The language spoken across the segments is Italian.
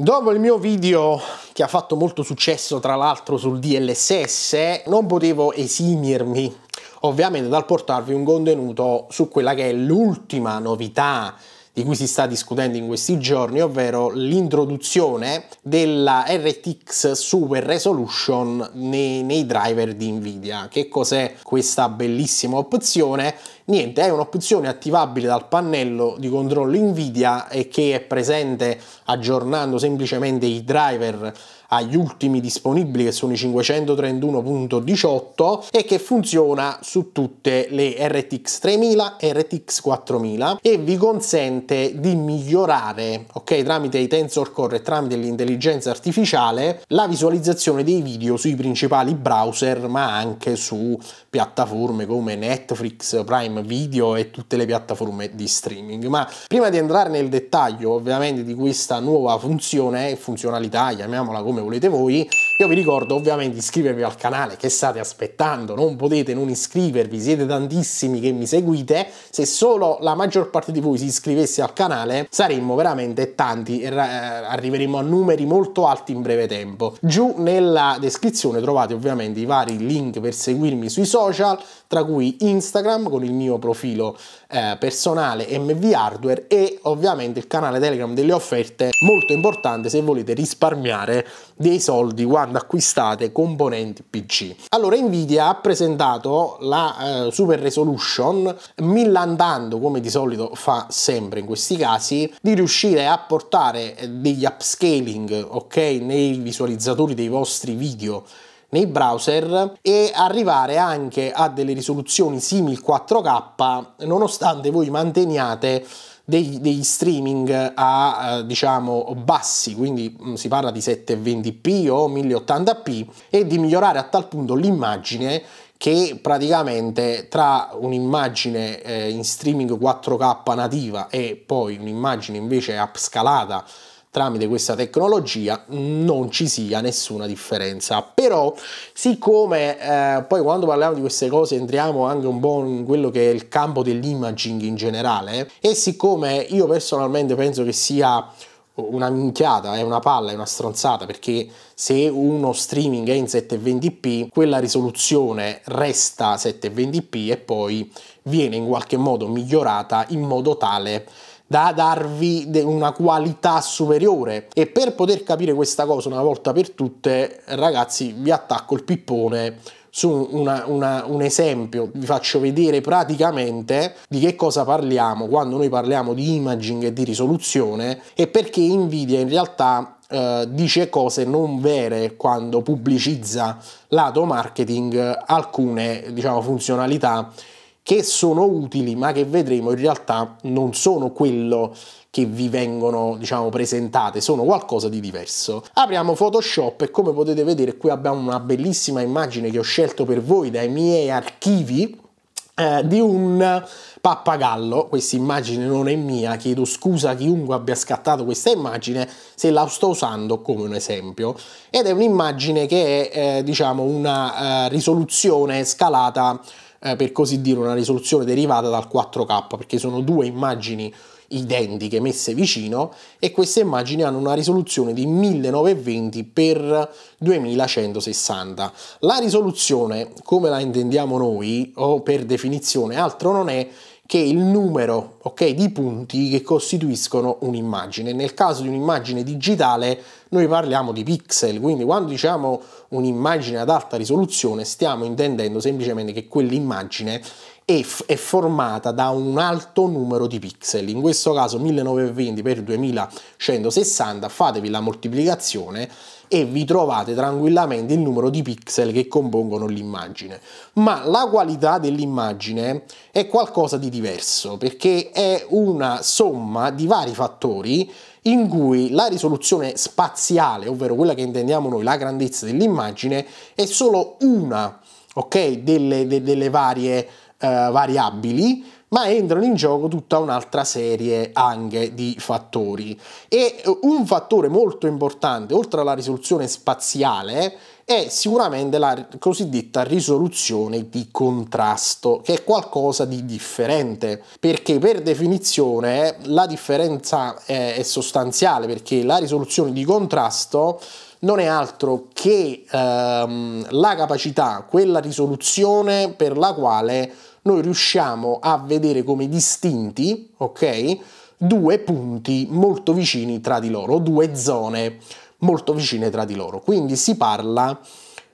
Dopo il mio video che ha fatto molto successo tra l'altro sul DLSS non potevo esimirmi ovviamente dal portarvi un contenuto su quella che è l'ultima novità di cui si sta discutendo in questi giorni, ovvero l'introduzione della RTX Super Resolution nei, nei driver di Nvidia. Che cos'è questa bellissima opzione? Niente, è un'opzione attivabile dal pannello di controllo NVIDIA e che è presente aggiornando semplicemente i driver agli ultimi disponibili che sono i 531.18 e che funziona su tutte le RTX 3000 e RTX 4000 e vi consente di migliorare ok tramite i tensor core e tramite l'intelligenza artificiale la visualizzazione dei video sui principali browser ma anche su piattaforme come Netflix, Prime Prime Video e tutte le piattaforme di streaming. Ma prima di entrare nel dettaglio ovviamente di questa nuova funzione, funzionalità, chiamiamola come volete voi, io vi ricordo ovviamente di iscrivervi al canale che state aspettando, non potete non iscrivervi, siete tantissimi che mi seguite, se solo la maggior parte di voi si iscrivesse al canale saremmo veramente tanti e eh, arriveremo a numeri molto alti in breve tempo. Giù nella descrizione trovate ovviamente i vari link per seguirmi sui social, tra cui Instagram con il mio profilo eh, personale MV Hardware e ovviamente il canale Telegram delle offerte molto importante se volete risparmiare dei soldi quando acquistate componenti PC. Allora Nvidia ha presentato la eh, Super Resolution millantando come di solito fa sempre in questi casi di riuscire a portare degli upscaling ok nei visualizzatori dei vostri video nei browser e arrivare anche a delle risoluzioni simili 4K nonostante voi manteniate dei, degli streaming a eh, diciamo bassi, quindi mh, mm, si parla di 720p o 1080p e di migliorare a tal punto l'immagine che praticamente tra un'immagine eh, in streaming 4K nativa e poi un'immagine invece upscalata tramite questa tecnologia non ci sia nessuna differenza. Però siccome eh, poi quando parliamo di queste cose entriamo anche un po' in quello che è il campo dell'imaging in generale e siccome io personalmente penso che sia una minchiata, è una palla, è una stronzata, perché se uno streaming è in 720p, quella risoluzione resta 720p e poi viene in qualche modo migliorata in modo tale da darvi una qualità superiore. E per poter capire questa cosa una volta per tutte, ragazzi, vi attacco il pippone su una, una, un esempio, vi faccio vedere praticamente di che cosa parliamo quando noi parliamo di imaging e di risoluzione e perché Nvidia in realtà eh, dice cose non vere quando pubblicizza lato marketing alcune diciamo, funzionalità che sono utili ma che vedremo in realtà non sono quello che vi vengono diciamo presentate sono qualcosa di diverso apriamo photoshop e come potete vedere qui abbiamo una bellissima immagine che ho scelto per voi dai miei archivi eh, di un pappagallo, questa immagine non è mia, chiedo scusa a chiunque abbia scattato questa immagine se la sto usando come un esempio ed è un'immagine che è eh, diciamo una eh, risoluzione scalata eh, per così dire una risoluzione derivata dal 4K, perché sono due immagini identiche messe vicino e queste immagini hanno una risoluzione di 1920 x 2160. La risoluzione, come la intendiamo noi, o per definizione, altro non è che il numero okay, di punti che costituiscono un'immagine. Nel caso di un'immagine digitale noi parliamo di pixel, quindi quando diciamo un'immagine ad alta risoluzione stiamo intendendo semplicemente che quell'immagine è, è formata da un alto numero di pixel, in questo caso 1920 x 2160, fatevi la moltiplicazione e vi trovate tranquillamente il numero di pixel che compongono l'immagine. Ma la qualità dell'immagine è qualcosa di diverso perché è una somma di vari fattori in cui la risoluzione spaziale, ovvero quella che intendiamo noi la grandezza dell'immagine, è solo una okay, delle, de, delle, varie uh, variabili ma entrano in gioco tutta un'altra serie anche di fattori. E eh, un fattore molto importante, oltre alla risoluzione spaziale, è sicuramente la cosiddetta risoluzione di contrasto, che è qualcosa di differente, perché per definizione la differenza è sostanziale, perché la risoluzione di contrasto non è altro che ehm, la capacità, quella risoluzione per la quale noi riusciamo a vedere come distinti, ok? Due punti molto vicini tra di loro, due zone molto vicine tra di loro. Quindi si parla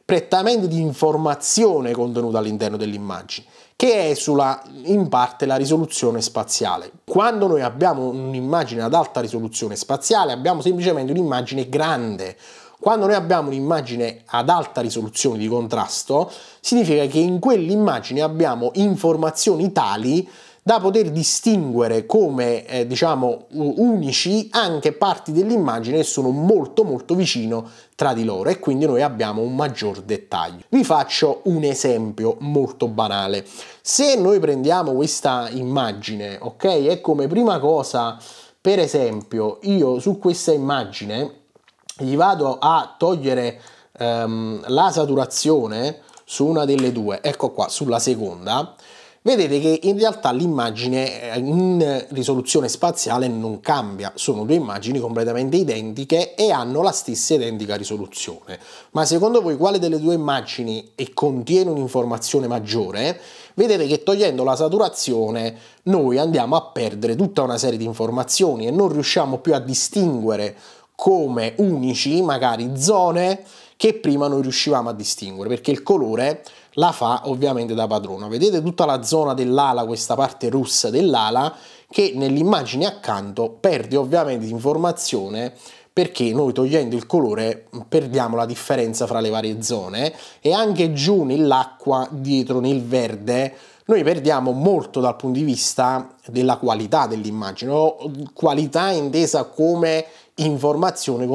prettamente di informazione contenuta all'interno dell'immagine, che esula in parte la risoluzione spaziale. Quando noi abbiamo un'immagine ad alta risoluzione spaziale, abbiamo semplicemente un'immagine grande, quando noi abbiamo un'immagine ad alta risoluzione di contrasto, significa che in quell'immagine abbiamo informazioni tali da poter distinguere come eh, diciamo unici anche parti dell'immagine che sono molto molto vicino tra di loro e quindi noi abbiamo un maggior dettaglio. Vi faccio un esempio molto banale. Se noi prendiamo questa immagine, ok? E come prima cosa, per esempio, io su questa immagine gli vado a togliere ehm, la saturazione su una delle due, ecco qua, sulla seconda, vedete che in realtà l'immagine eh, in risoluzione spaziale non cambia, sono due immagini completamente identiche e hanno la stessa identica risoluzione. Ma secondo voi quale delle due immagini contiene un'informazione maggiore? Vedete che togliendo la saturazione noi andiamo a perdere tutta una serie di informazioni e non riusciamo più a distinguere come unici magari zone che prima non riuscivamo a distinguere perché il colore la fa ovviamente da padrona. Vedete tutta la zona dell'ala, questa parte rossa dell'ala che nell'immagine accanto perde ovviamente informazione perché noi togliendo il colore perdiamo la differenza fra le varie zone e anche giù nell'acqua dietro nel verde noi perdiamo molto dal punto di vista della qualità dell'immagine, qualità intesa come informazione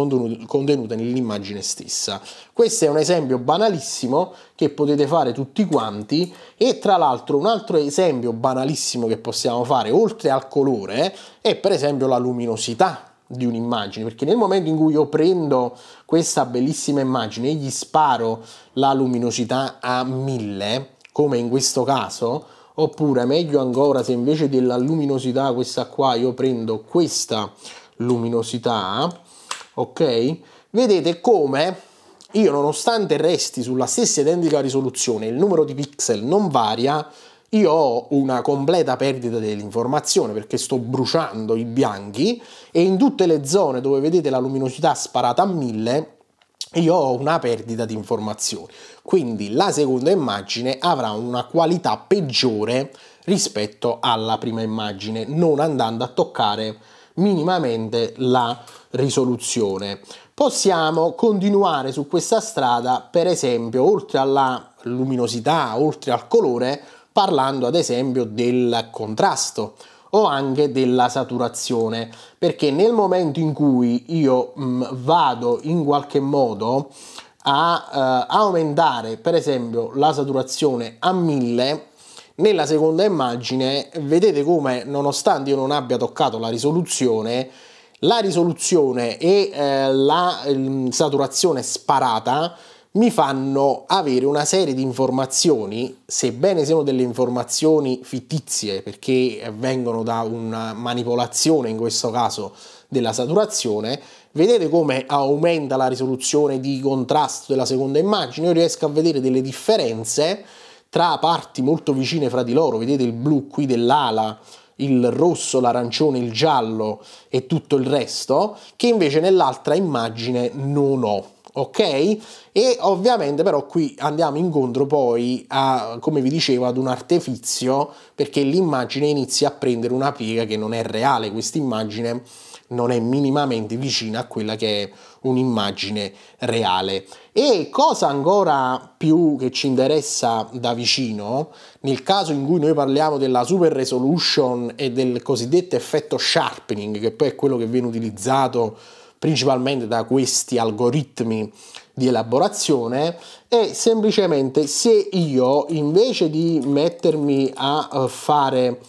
contenuta nell'immagine stessa. Questo è un esempio banalissimo che potete fare tutti quanti e tra l'altro un altro esempio banalissimo che possiamo fare oltre al colore è per esempio la luminosità di un'immagine perché nel momento in cui io prendo questa bellissima immagine e gli sparo la luminosità a 1000 come in questo caso oppure meglio ancora se invece della luminosità questa qua io prendo questa luminosità, ok? Vedete come io nonostante resti sulla stessa identica risoluzione, il numero di pixel non varia, io ho una completa perdita dell'informazione perché sto bruciando i bianchi e in tutte le zone dove vedete la luminosità sparata a 1000 io ho una perdita di informazioni. Quindi la seconda immagine avrà una qualità peggiore rispetto alla prima immagine, non andando a toccare minimamente la risoluzione. Possiamo continuare su questa strada, per esempio, oltre alla luminosità, oltre al colore, parlando ad esempio del contrasto o anche della saturazione, perché nel momento in cui io mh, mm, vado in qualche modo a eh, aumentare per esempio la saturazione a 1000 nella seconda immagine vedete come nonostante io non abbia toccato la risoluzione, la risoluzione e eh, la eh, saturazione sparata mi fanno avere una serie di informazioni, sebbene siano delle informazioni fittizie perché vengono da una manipolazione in questo caso della saturazione, vedete come aumenta la risoluzione di contrasto della seconda immagine, io riesco a vedere delle differenze tra parti molto vicine fra di loro, vedete il blu qui dell'ala, il rosso, l'arancione, il giallo e tutto il resto, che invece nell'altra immagine non ho. Ok? E ovviamente però qui andiamo incontro poi a, come vi dicevo, ad un artefizio perché l'immagine inizia a prendere una piega che non è reale, questa immagine non è minimamente vicina a quella che è un'immagine reale. E cosa ancora più che ci interessa da vicino, nel caso in cui noi parliamo della super resolution e del cosiddetto effetto sharpening, che poi è quello che viene utilizzato principalmente da questi algoritmi di elaborazione è semplicemente se io invece di mettermi a eh, fare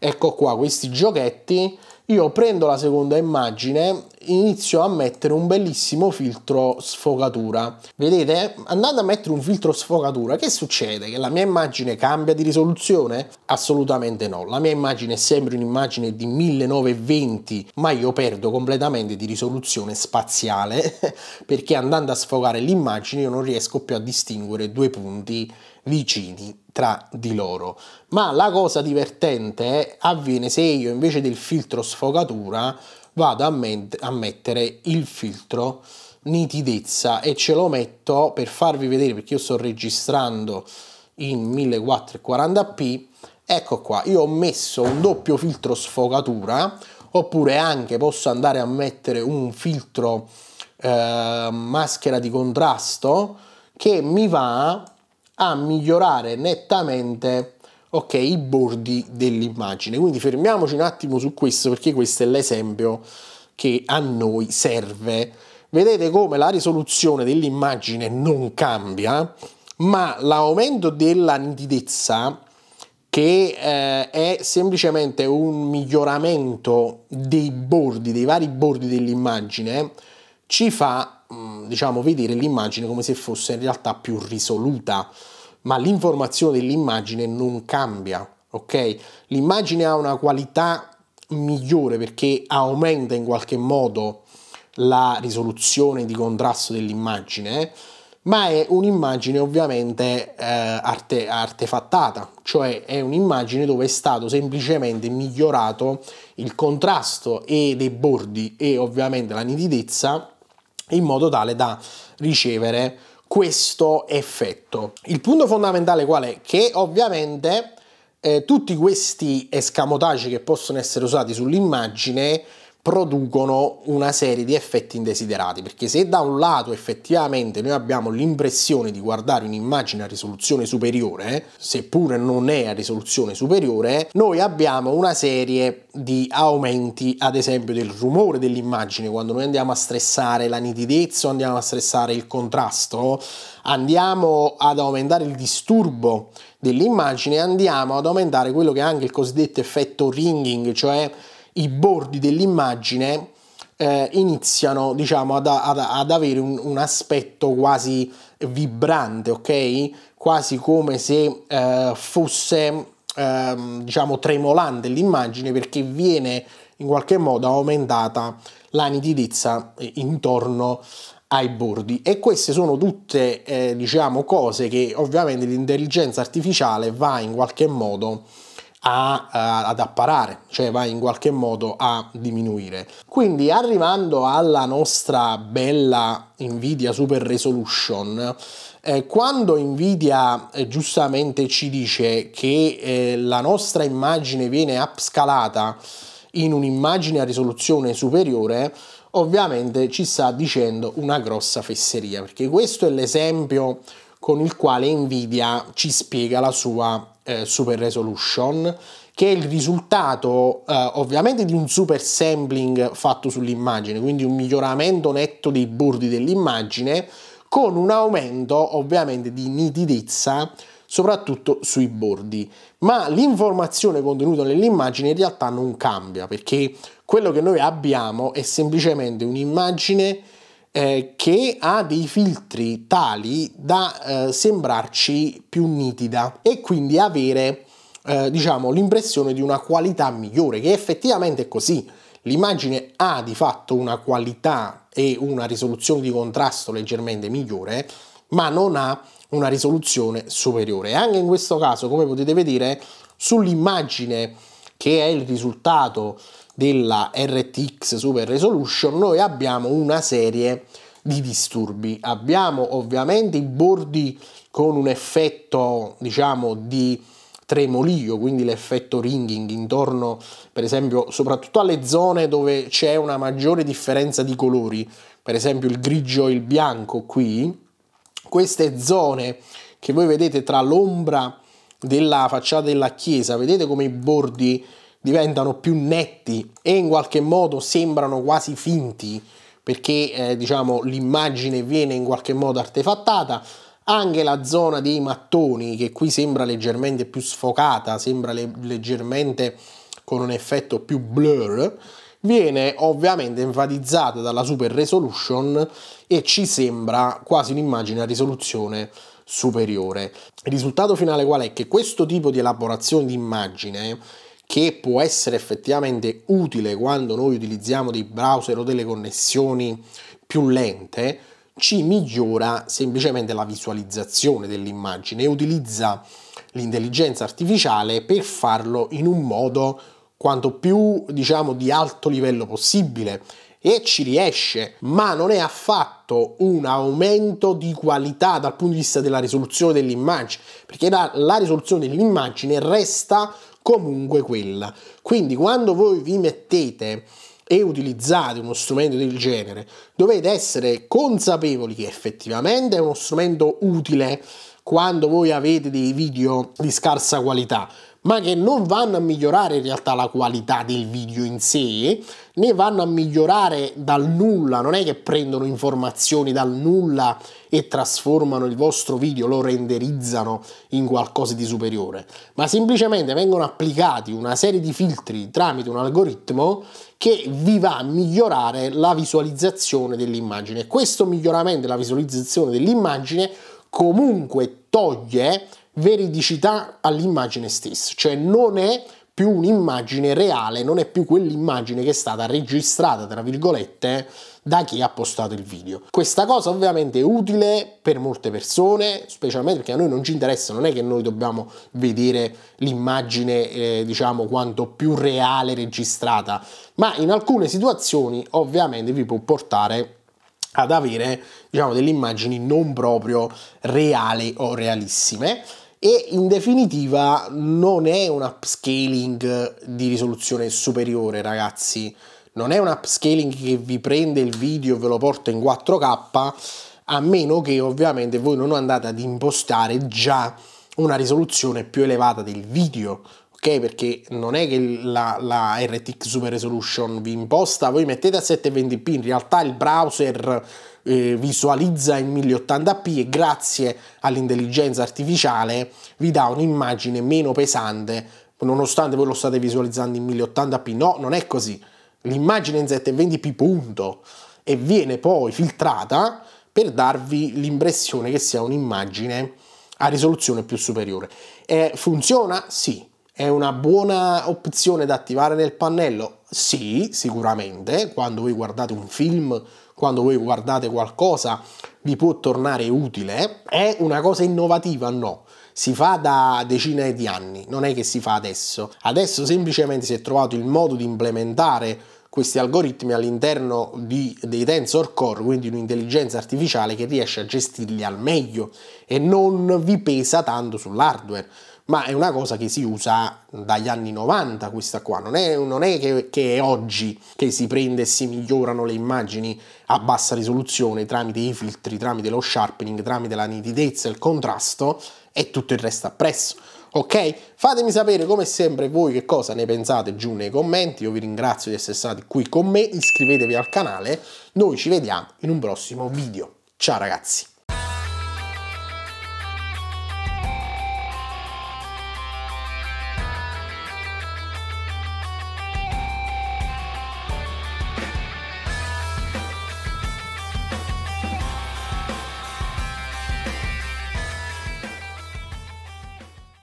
ecco qua questi giochetti io prendo la seconda immagine, inizio a mettere un bellissimo filtro sfocatura. Vedete? Andando a mettere un filtro sfocatura, che succede? Che la mia immagine cambia di risoluzione? Assolutamente no. La mia immagine è sempre un'immagine di 1920, ma io perdo completamente di risoluzione spaziale perché andando a sfogare l'immagine io non riesco più a distinguere due punti vicini tra di loro. Ma la cosa divertente avviene se io invece del filtro sfogatura vado a, met a mettere il filtro nitidezza e ce lo metto per farvi vedere perché io sto registrando in 1440p ecco qua io ho messo un doppio filtro sfogatura oppure anche posso andare a mettere un filtro eh, maschera di contrasto che mi va a migliorare nettamente okay, i bordi dell'immagine. Quindi fermiamoci un attimo su questo perché questo è l'esempio che a noi serve. Vedete come la risoluzione dell'immagine non cambia, ma l'aumento della nitidezza che eh, è semplicemente un miglioramento dei bordi, dei vari bordi dell'immagine, ci fa diciamo, vedere l'immagine come se fosse in realtà più risoluta, ma l'informazione dell'immagine non cambia, ok? L'immagine ha una qualità migliore perché aumenta in qualche modo la risoluzione di contrasto dell'immagine, ma è un'immagine ovviamente eh, arte, artefattata, cioè è un'immagine dove è stato semplicemente migliorato il contrasto e dei bordi e ovviamente la nitidezza in modo tale da ricevere questo effetto. Il punto fondamentale qual è? Che ovviamente eh, tutti questi escamotaggi che possono essere usati sull'immagine producono una serie di effetti indesiderati, perché se da un lato effettivamente noi abbiamo l'impressione di guardare un'immagine a risoluzione superiore, seppure non è a risoluzione superiore, noi abbiamo una serie di aumenti, ad esempio del rumore dell'immagine, quando noi andiamo a stressare la nitidezza, andiamo a stressare il contrasto, andiamo ad aumentare il disturbo dell'immagine, andiamo ad aumentare quello che è anche il cosiddetto effetto ringing, cioè i bordi dell'immagine eh, iniziano diciamo ad, ad, ad avere un, un, aspetto quasi vibrante ok quasi come se eh, fosse eh, diciamo tremolante l'immagine perché viene in qualche modo aumentata la nitidezza eh, intorno ai bordi e queste sono tutte eh, diciamo cose che ovviamente l'intelligenza artificiale va in qualche modo a, a, ad apparare, cioè va in qualche modo a diminuire. Quindi arrivando alla nostra bella Nvidia Super Resolution, eh, quando Nvidia eh, giustamente ci dice che eh, la nostra immagine viene upscalata in un'immagine a risoluzione superiore, ovviamente ci sta dicendo una grossa fesseria, perché questo è l'esempio con il quale Nvidia ci spiega la sua eh, Super Resolution, che è il risultato eh, ovviamente di un super sampling fatto sull'immagine, quindi un miglioramento netto dei bordi dell'immagine, con un aumento ovviamente di nitidezza soprattutto sui bordi, ma l'informazione contenuta nell'immagine in realtà non cambia perché quello che noi abbiamo è semplicemente un'immagine eh, che ha dei filtri tali da eh, sembrarci più nitida e quindi avere eh, diciamo l'impressione di una qualità migliore che effettivamente è così l'immagine ha di fatto una qualità e una risoluzione di contrasto leggermente migliore ma non ha una risoluzione superiore anche in questo caso come potete vedere sull'immagine che è il risultato della RTX Super Resolution noi abbiamo una serie di disturbi. Abbiamo ovviamente i bordi con un effetto diciamo di tremolio, quindi l'effetto ringing intorno, per esempio, soprattutto alle zone dove c'è una maggiore differenza di colori, per esempio il grigio e il bianco qui, queste zone che voi vedete tra l'ombra della facciata della chiesa, vedete come i bordi diventano più netti e in qualche modo sembrano quasi finti perché eh, diciamo l'immagine viene in qualche modo artefattata anche la zona dei mattoni che qui sembra leggermente più sfocata sembra le leggermente con un effetto più blur viene ovviamente enfatizzata dalla super resolution e ci sembra quasi un'immagine a risoluzione superiore il risultato finale qual è che questo tipo di elaborazione di immagine che può essere effettivamente utile quando noi utilizziamo dei browser o delle connessioni più lente, ci migliora semplicemente la visualizzazione dell'immagine e utilizza l'intelligenza artificiale per farlo in un modo quanto più diciamo di alto livello possibile e ci riesce, ma non è affatto un aumento di qualità dal punto di vista della risoluzione dell'immagine, perché la, la risoluzione dell'immagine resta comunque quella. Quindi quando voi vi mettete e utilizzate uno strumento del genere, dovete essere consapevoli che effettivamente è uno strumento utile quando voi avete dei video di scarsa qualità, ma che non vanno a migliorare in realtà la qualità del video in sé, né vanno a migliorare dal nulla, non è che prendono informazioni dal nulla e trasformano il vostro video, lo renderizzano in qualcosa di superiore, ma semplicemente vengono applicati una serie di filtri tramite un algoritmo che vi va a migliorare la visualizzazione dell'immagine. Questo miglioramento della visualizzazione dell'immagine comunque toglie veridicità all'immagine stessa, cioè non è più un'immagine reale, non è più quell'immagine che è stata registrata, tra virgolette, da chi ha postato il video. Questa cosa ovviamente è utile per molte persone, specialmente perché a noi non ci interessa, non è che noi dobbiamo vedere l'immagine, eh, diciamo, quanto più reale registrata, ma in alcune situazioni ovviamente vi può portare ad avere, diciamo, delle immagini non proprio reali o realissime e in definitiva non è un upscaling di risoluzione superiore ragazzi non è un upscaling che vi prende il video e ve lo porta in 4k a meno che ovviamente voi non andate ad impostare già una risoluzione più elevata del video ok? Perché non è che la, la RTX Super Resolution vi imposta, voi mettete a 720p, in realtà il browser eh, visualizza in 1080p e grazie all'intelligenza artificiale vi dà un'immagine meno pesante nonostante voi lo state visualizzando in 1080p. No, non è così. L'immagine in 720p punto e viene poi filtrata per darvi l'impressione che sia un'immagine a risoluzione più superiore. Eh, funziona? Sì. È una buona opzione da attivare nel pannello? Sì, sicuramente, quando voi guardate un film, quando voi guardate qualcosa, vi può tornare utile. È una cosa innovativa? No. Si fa da decine di anni, non è che si fa adesso. Adesso semplicemente si è trovato il modo di implementare questi algoritmi all'interno di, dei tensor core, quindi un'intelligenza artificiale che riesce a gestirli al meglio e non vi pesa tanto sull'hardware ma è una cosa che si usa dagli anni 90 questa qua, non è, non è che, che, è oggi che si prende e si migliorano le immagini a bassa risoluzione tramite i filtri, tramite lo sharpening, tramite la nitidezza, il contrasto e tutto il resto appresso. Ok? Fatemi sapere come sempre voi che cosa ne pensate giù nei commenti, io vi ringrazio di essere stati qui con me, iscrivetevi al canale, noi ci vediamo in un prossimo video. Ciao ragazzi!